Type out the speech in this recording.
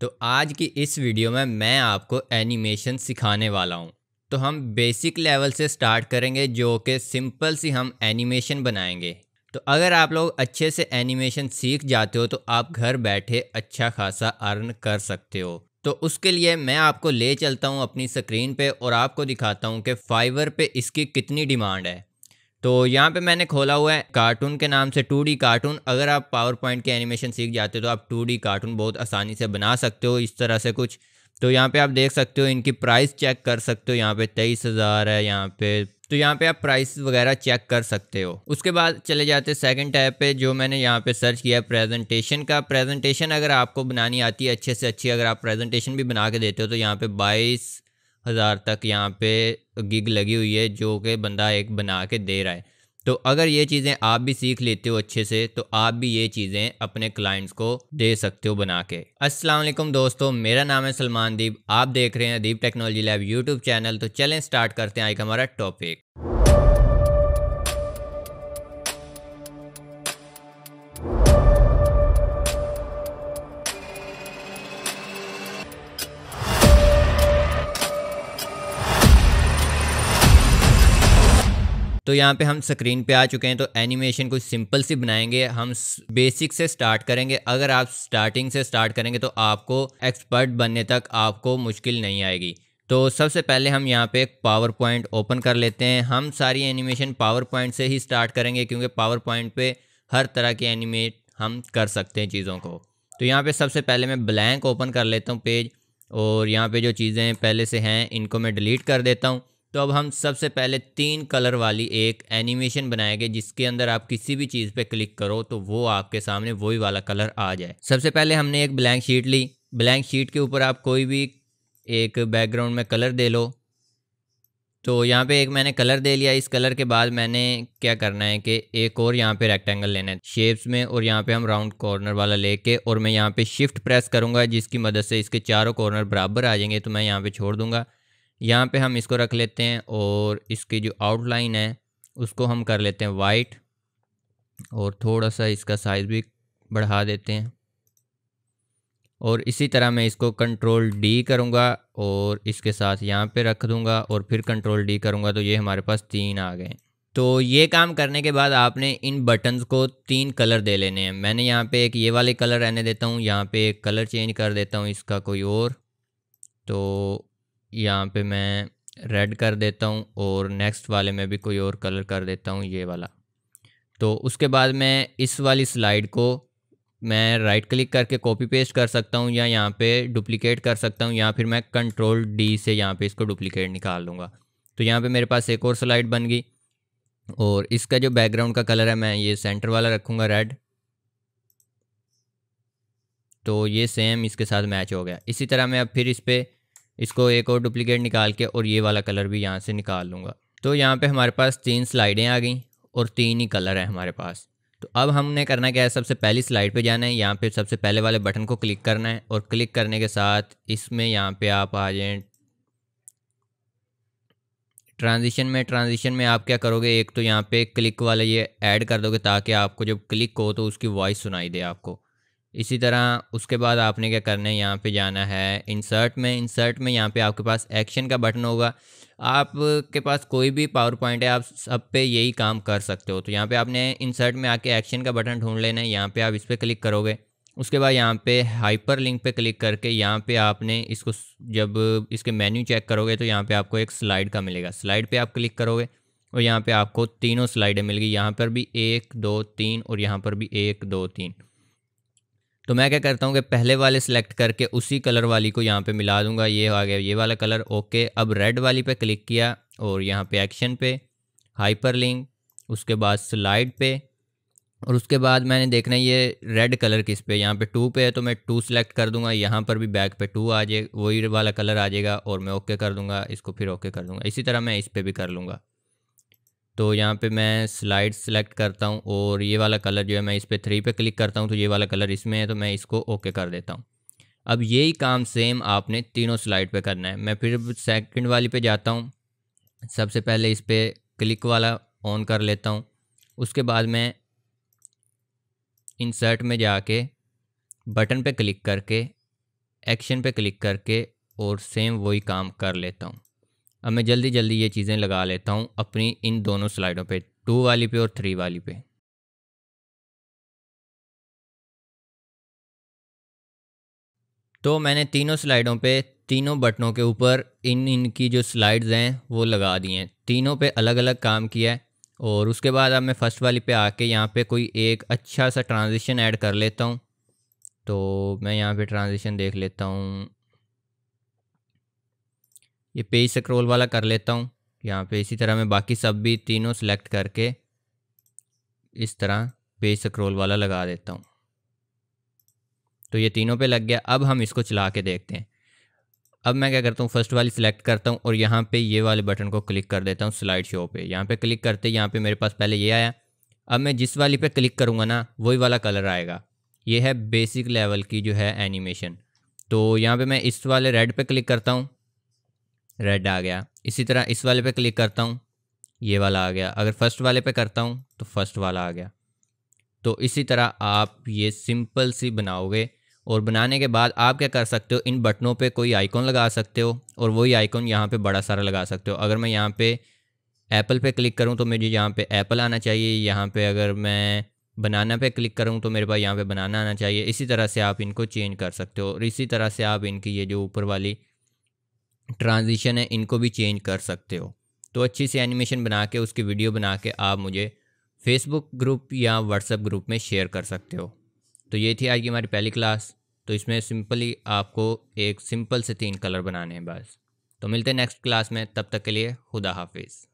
तो आज की इस वीडियो में मैं आपको एनिमेशन सिखाने वाला हूँ तो हम बेसिक लेवल से स्टार्ट करेंगे जो कि सिंपल सी हम एनिमेशन बनाएंगे तो अगर आप लोग अच्छे से एनिमेशन सीख जाते हो तो आप घर बैठे अच्छा खासा अर्न कर सकते हो तो उसके लिए मैं आपको ले चलता हूँ अपनी स्क्रीन पे और आपको दिखाता हूँ कि फाइवर पे इसकी कितनी डिमांड है तो यहाँ पे मैंने खोला हुआ है कार्टून के नाम से टू कार्टून अगर आप पावर पॉइंट के एनिमेशन सीख जाते हो तो आप टू कार्टून बहुत आसानी से बना सकते हो इस तरह से कुछ तो यहाँ पे आप देख सकते हो इनकी प्राइस चेक कर सकते हो यहाँ पे तेईस हज़ार है यहाँ पे तो यहाँ पे आप प्राइस वगैरह चेक कर सकते हो उसके बाद चले जाते हैं सेकेंड टाइप पे जो मैंने यहाँ पे सर्च किया प्रेजेंटेशन का प्रेजेंटेशन अगर आपको बनानी आती है अच्छे से अच्छी अगर आप प्रेजेंटेशन भी बना के देते हो तो यहाँ पे बाईस हज़ार तक यहाँ पे गिग लगी हुई है जो कि बंदा एक बना के दे रहा है तो अगर ये चीज़ें आप भी सीख लेते हो अच्छे से तो आप भी ये चीज़ें अपने क्लाइंट्स को दे सकते हो बना के अस्सलाम वालेकुम दोस्तों मेरा नाम है सलमान दीप आप देख रहे हैं Deep technology lab YouTube channel तो चलें स्टार्ट करते हैं आज हमारा टॉपिक तो यहाँ पे हम स्क्रीन पे आ चुके हैं तो एनिमेशन कुछ सिंपल सी बनाएंगे हम बेसिक से स्टार्ट करेंगे अगर आप स्टार्टिंग से स्टार्ट करेंगे तो आपको एक्सपर्ट बनने तक आपको मुश्किल नहीं आएगी तो सबसे पहले हम यहाँ पे एक पावर पॉइंट ओपन कर लेते हैं हम सारी एनिमेशन पावर पॉइंट से ही स्टार्ट करेंगे क्योंकि पावर पॉइंट पर हर तरह की एनिमेट हम कर सकते हैं चीज़ों को तो यहाँ पर सबसे पहले मैं ब्लैंक ओपन कर लेता हूँ पेज और यहाँ पर जो चीज़ें पहले से हैं इनको मैं डिलीट कर देता हूँ तो अब हम सबसे पहले तीन कलर वाली एक एनिमेशन बनाएंगे जिसके अंदर आप किसी भी चीज़ पे क्लिक करो तो वो आपके सामने वही वाला कलर आ जाए सबसे पहले हमने एक ब्लैंक शीट ली ब्लैंक शीट के ऊपर आप कोई भी एक बैकग्राउंड में कलर दे लो तो यहाँ पे एक मैंने कलर दे लिया इस कलर के बाद मैंने क्या करना है कि एक और यहाँ पे रेक्टेंगल लेना है शेप्स में और यहाँ पे हम राउंड कॉर्नर वाला लेके और मैं यहाँ पे शिफ्ट प्रेस करूँगा जिसकी मदद से इसके चारों कॉर्नर बराबर आ जाएंगे तो मैं यहाँ पे छोड़ दूँगा यहाँ पे हम इसको रख लेते हैं और इसकी जो आउटलाइन है उसको हम कर लेते हैं वाइट और थोड़ा सा इसका साइज़ भी बढ़ा देते हैं और इसी तरह मैं इसको कंट्रोल डी करूँगा और इसके साथ यहाँ पे रख दूँगा और फिर कंट्रोल डी करूँगा तो ये हमारे पास तीन आ गए तो ये काम करने के बाद आपने इन बटन्स को तीन कलर दे लेने हैं मैंने यहाँ पे एक ये वाले कलर रहने देता हूँ यहाँ पे एक कलर चेंज कर देता हूँ इसका कोई और तो यहाँ पे मैं रेड कर देता हूँ और नेक्स्ट वाले में भी कोई और कलर कर देता हूँ ये वाला तो उसके बाद मैं इस वाली स्लाइड को मैं राइट क्लिक करके कॉपी पेस्ट कर सकता हूँ या यहाँ पे डुप्लीकेट कर सकता हूँ या फिर मैं कंट्रोल डी से यहाँ पे इसको डुप्लीकेट निकाल लूँगा तो यहाँ पे मेरे पास एक और स्लाइड बन गई और इसका जो बैकग्राउंड का कलर है मैं ये सेंटर वाला रखूँगा रेड तो ये सेम इसके साथ मैच हो गया इसी तरह मैं अब फिर इस पर इसको एक और डुप्लीकेट निकाल के और ये वाला कलर भी यहाँ से निकाल लूँगा तो यहाँ पे हमारे पास तीन स्लाइडें आ गई और तीन ही कलर है हमारे पास तो अब हमने करना क्या है सबसे पहली स्लाइड पे जाना है यहाँ पे सबसे पहले वाले बटन को क्लिक करना है और क्लिक करने के साथ इसमें यहाँ पे आप आ जाए ट्रांजिशन में ट्रांजिशन में आप क्या करोगे एक तो यहाँ पे क्लिक वाला ये ऐड कर दोगे ताकि आपको जब क्लिक हो तो उसकी वॉइस सुनाई दे आपको इसी तरह उसके बाद आपने क्या करना है यहाँ पे जाना है इंसर्ट में इंसर्ट में यहाँ पे आपके पास एक्शन का बटन होगा आपके पास कोई भी पावर पॉइंट है आप सब पे यही काम कर सकते हो तो यहाँ पे आपने इंसर्ट में आके एक्शन का बटन ढूंढ लेना है यहाँ पे आप इस पर क्लिक करोगे उसके बाद यहाँ पे हाइपर लिंक पर क्लिक करके यहाँ पे आपने इसको जब इसके मेन्यू चेक करोगे तो यहाँ पे आपको एक स्लाइड का मिलेगा स्लाइड पे आप क्लिक करोगे और यहाँ पे आपको तीनों स्लाइडें मिल गई यहाँ पर भी एक दो तीन और यहाँ पर भी एक दो तीन तो मैं क्या करता हूँ कि पहले वाले सेलेक्ट करके उसी कलर वाली को यहाँ पे मिला दूंगा ये आ गया ये वाला कलर ओके अब रेड वाली पे क्लिक किया और यहाँ पे एक्शन पे हाइपर लिंक उसके बाद स्लाइड पे और उसके बाद मैंने देखना ये रेड कलर किस पे यहाँ पे टू पे है तो मैं टू सेलेक्ट कर दूंगा यहाँ पर भी बैक पे टू आ जाए वही वाला कलर आ जाएगा और मैं ओके कर दूंगा इसको फिर ओके कर दूंगा इसी तरह मैं इस पर भी कर लूँगा तो यहाँ पे मैं स्लाइड सेलेक्ट करता हूँ और ये वाला कलर जो है मैं इस पर थ्री पे क्लिक करता हूँ तो ये वाला कलर इसमें है तो मैं इसको ओके कर देता हूँ अब यही काम सेम आपने तीनों स्लाइड पे करना है मैं फिर सेकंड वाली पे जाता हूँ सबसे पहले इस पर क्लिक वाला ऑन कर लेता हूँ उसके बाद मैं इंसर्ट में जाके बटन पर क्लिक करके एक्शन पर क्लिक करके और सेम वही काम कर लेता हूँ अब मैं जल्दी जल्दी ये चीज़ें लगा लेता हूँ अपनी इन दोनों स्लाइडों पे टू वाली पे और थ्री वाली पे तो मैंने तीनों स्लाइडों पे तीनों बटनों के ऊपर इन इनकी जो स्लाइड्स हैं वो लगा दी हैं तीनों पे अलग अलग काम किया है और उसके बाद अब मैं फ़र्स्ट वाली पे आके यहाँ पे कोई एक अच्छा सा ट्रांजिशन ऐड कर लेता हूँ तो मैं यहाँ पे ट्रांजिशन देख लेता हूँ ये पेज स्क्रोल वाला कर लेता हूँ यहाँ पे इसी तरह मैं बाकी सब भी तीनों सेलेक्ट करके इस तरह पेज स्क्रोल वाला लगा देता हूँ तो ये तीनों पे लग गया अब हम इसको चला के देखते हैं अब मैं क्या करता हूँ फर्स्ट वाली सिलेक्ट करता हूँ और यहाँ पे ये वाले बटन को क्लिक कर देता हूँ स्लाइड शो पे यहाँ पे क्लिक करते यहाँ पे मेरे पास पहले ये आया अब मैं जिस वाली पे क्लिक करूँगा ना वही वाला कलर आएगा ये है बेसिक लेवल की जो है एनिमेशन तो यहाँ पे मैं इस वाले रेड पे क्लिक करता हूँ रेड आ गया इसी तरह इस वाले पे क्लिक करता हूँ ये वाला आ गया अगर फर्स्ट वाले पे करता हूँ तो फर्स्ट वाला आ गया तो इसी तरह आप ये सिंपल सी बनाओगे और बनाने के बाद आप क्या कर सकते हो इन बटनों पे कोई आइकॉन लगा सकते हो और वही आइकॉन यहाँ पे बड़ा सारा लगा सकते हो अगर मैं यहाँ पे एप्पल पे क्लिक करूँ तो मुझे यहाँ पे एप्पल आना चाहिए यहाँ पे अगर मैं बनाना पे क्लिक करूँ तो मेरे पास यहाँ पे बनाना आना चाहिए इसी तरह से आप इनको चेंज कर सकते हो और इसी तरह से आप इनकी ये जो ऊपर वाली ट्रांजिशन है इनको भी चेंज कर सकते हो तो अच्छी सी एनिमेशन बना के उसकी वीडियो बना के आप मुझे फेसबुक ग्रुप या व्हाट्सएप ग्रुप में शेयर कर सकते हो तो ये थी आज की हमारी पहली क्लास तो इसमें सिंपली आपको एक सिंपल से तीन कलर बनाने हैं बस तो मिलते हैं नेक्स्ट क्लास में तब तक के लिए खुदा हाफिज़